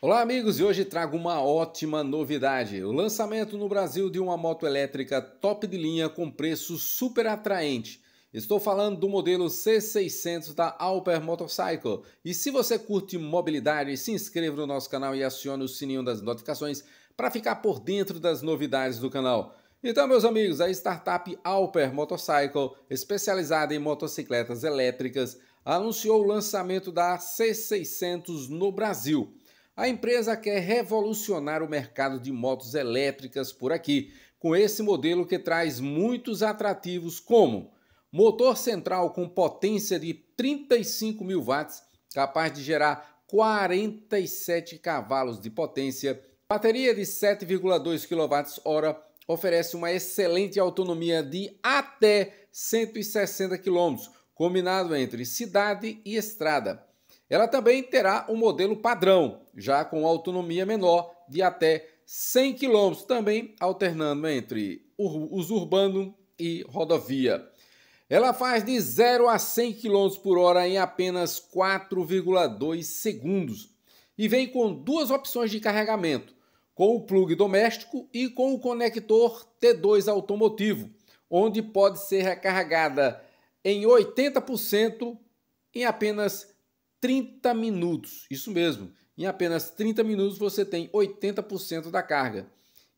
Olá, amigos, e hoje trago uma ótima novidade: o lançamento no Brasil de uma moto elétrica top de linha com preço super atraente. Estou falando do modelo C600 da Alper Motorcycle. E se você curte mobilidade, se inscreva no nosso canal e acione o sininho das notificações para ficar por dentro das novidades do canal. Então, meus amigos, a startup Alper Motorcycle, especializada em motocicletas elétricas, anunciou o lançamento da C600 no Brasil. A empresa quer revolucionar o mercado de motos elétricas por aqui, com esse modelo que traz muitos atrativos, como motor central com potência de 35 mil watts, capaz de gerar 47 cavalos de potência, bateria de 7,2 kWh, oferece uma excelente autonomia de até 160 km, combinado entre cidade e estrada. Ela também terá um modelo padrão, já com autonomia menor de até 100 km, também alternando entre uso urbano e rodovia. Ela faz de 0 a 100 km por hora em apenas 4,2 segundos e vem com duas opções de carregamento, com o plug doméstico e com o conector T2 automotivo, onde pode ser recarregada em 80% em apenas 30 minutos. Isso mesmo, em apenas 30 minutos você tem 80% da carga.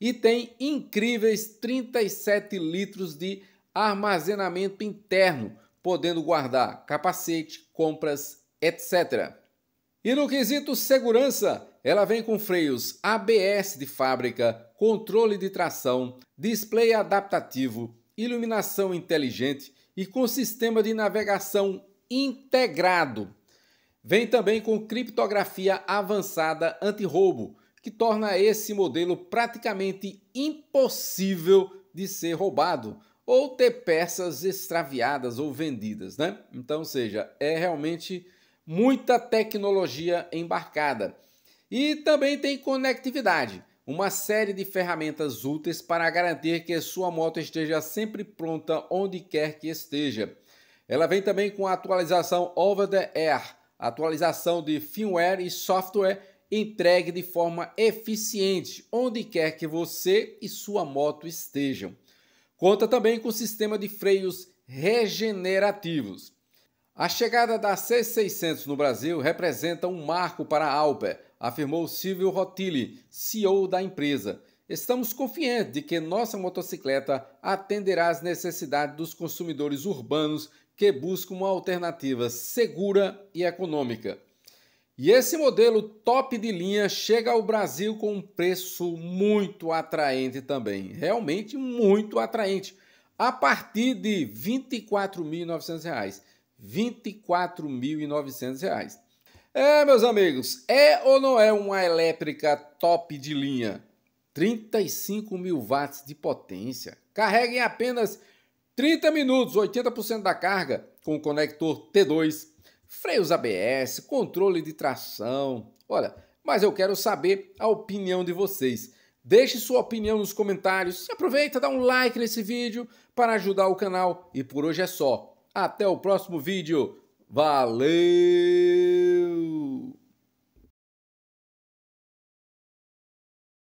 E tem incríveis 37 litros de armazenamento interno, podendo guardar capacete, compras, etc. E no quesito segurança, ela vem com freios ABS de fábrica, controle de tração, display adaptativo, iluminação inteligente e com sistema de navegação integrado Vem também com criptografia avançada anti-roubo, que torna esse modelo praticamente impossível de ser roubado ou ter peças extraviadas ou vendidas, né? Então, seja, é realmente muita tecnologia embarcada. E também tem conectividade, uma série de ferramentas úteis para garantir que sua moto esteja sempre pronta onde quer que esteja. Ela vem também com a atualização over the air, atualização de firmware e software entregue de forma eficiente onde quer que você e sua moto estejam. Conta também com sistema de freios regenerativos. A chegada da C600 no Brasil representa um marco para a Alper, afirmou Silvio Rotilli, CEO da empresa. Estamos confiantes de que nossa motocicleta atenderá às necessidades dos consumidores urbanos que buscam uma alternativa segura e econômica. E esse modelo top de linha chega ao Brasil com um preço muito atraente também, realmente muito atraente, a partir de R$ 24.900. R$ 24.900. É, meus amigos, é ou não é uma elétrica top de linha? 35 mil watts de potência. Carrega em apenas 30 minutos, 80% da carga, com o conector T2, freios ABS, controle de tração. Olha, mas eu quero saber a opinião de vocês. Deixe sua opinião nos comentários. Aproveita, dá um like nesse vídeo para ajudar o canal. E por hoje é só. Até o próximo vídeo. Valeu!